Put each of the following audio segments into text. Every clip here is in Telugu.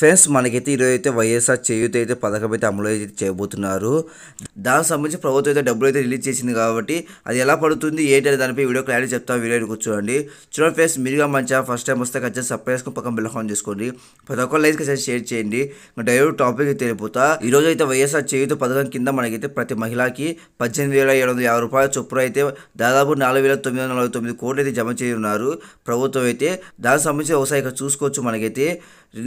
ఫ్రెండ్స్ మనకైతే ఈరోజు అయితే వైఎస్ఆర్ చేయూత అయితే పథకం అయితే అమలు అయితే చేయబోతున్నారు దానికి సంబంధించి ప్రభుత్వం అయితే డబ్బులు అయితే రిలీజ్ చేసింది కాబట్టి అది ఎలా పడుతుంది ఏంటి అనే దానిపై వీడియో క్లారిటీ చెప్తా వీడియో కూర్చోండి చూడండి ఫ్రెండ్స్ మీరుగా మంచిగా ఫస్ట్ టైం వస్తే ఖచ్చితంగా సబ్స్క్రైబ్ చేసుకుని పక్కన బిల్ ఆన్ చేసుకోండి ప్రతి ఒక్క లైక్ ఖచ్చితంగా షేర్ చేయండి డైరెక్ట్ టాపిక్ అయితే వెళ్ళిపోతా ఈరోజు అయితే వైఎస్ఆర్ చేయూత పథకం కింద మనకైతే ప్రతి మహిళకి పద్దెనిమిది వేల ఏడు వందల యాభై రూపాయల చొప్పున అయితే దాదాపు నాలుగు వేల తొమ్మిది వందల నలభై తొమ్మిది కోట్లు అయితే జమ చేయనున్నారు ప్రభుత్వం అయితే దానికి సంబంధించి ఒకసారి ఇక్కడ చూసుకోవచ్చు మనకైతే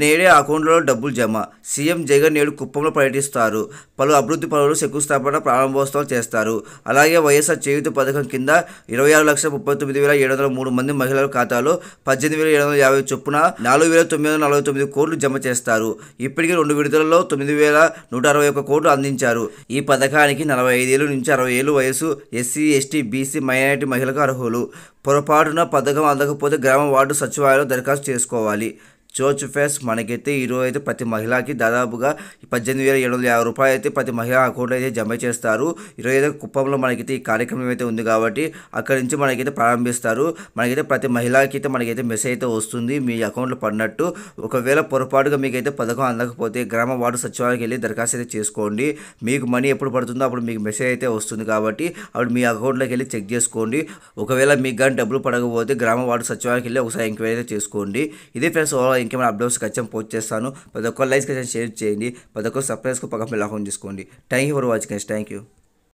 నేడే ఆ అకౌంట్లలో డబ్బులు జమ సీఎం జగన్ నేడు కుప్పంలో పర్యటిస్తారు పలు అభివృద్ధి పనులు శంకుస్థాపన ప్రారంభోత్సవాలు చేస్తారు అలాగే వైఎస్ఆర్ చేయుత పథకం కింద ఇరవై ఆరు లక్షల ముప్పై తొమ్మిది వేల ఏడు వందల మూడు మంది మహిళల ఖాతాలో పద్దెనిమిది వేల ఏడు వందల యాభై చొప్పున నాలుగు వేల తొమ్మిది వందల నలభై తొమ్మిది కోట్లు జమ చేస్తారు ఇప్పటికీ రెండు విడుదలలో తొమ్మిది వేల నూట అరవై ఒక్క కోట్లు అందించారు ఈ పథకానికి నలభై ఐదేళ్ళు నుంచి అరవై ఏళ్ళు వయసు ఎస్సీ ఎస్టీ బీసీ మైనారిటీ మహిళలకు అర్హులు పొరపాటున పథకం అందకపోతే గ్రామ వార్డు సచివాలయంలో దరఖాస్తు చేసుకోవాలి చర్చ్ ఫేస్ మనకైతే ఈరోజు అయితే ప్రతి మహిళకి దాదాపుగా పద్దెనిమిది వేల ఏడు వందల యాభై రూపాయలు అయితే ప్రతి మహిళ అకౌంట్లో అయితే జమ చేస్తారు ఈరోజు అయితే కుప్పంలో మనకైతే ఈ కార్యక్రమం అయితే ఉంది కాబట్టి అక్కడి నుంచి మనకైతే ప్రారంభిస్తారు మనకైతే ప్రతి మహిళకి అయితే మనకైతే మెసేజ్ అయితే వస్తుంది మీ అకౌంట్లో పడినట్టు ఒకవేళ పొరపాటుగా మీకైతే పథకం అందకపోతే గ్రామ వార్డు సచివాలయకి వెళ్ళి దరఖాస్తు అయితే చేసుకోండి మీకు మనీ ఎప్పుడు పడుతుందో అప్పుడు మీకు మెసేజ్ అయితే వస్తుంది కాబట్టి అప్పుడు మీ అకౌంట్లోకి వెళ్ళి చెక్ చేసుకోండి ఒకవేళ మీకు కానీ డబ్బులు పడకపోతే గ్రామ వార్డు సచివాలయకి వెళ్ళి ఒకసారి ఎంక్వైరీ అయితే చేసుకోండి ఇదే ఫ్రెండ్స్ ఇంకేమైనా అప్డేట్స్ ఖచ్చితంగా పోస్ట్ చేస్తాను ప్రతి ఒక్క లైక్స్ ఖచ్చితంగా షేర్ చేయండి ప్రతి ఒక్క సబ్స్క్రైబ్స్కి పక్కన ఆన్ చేసుకోండి thank you for watching thank you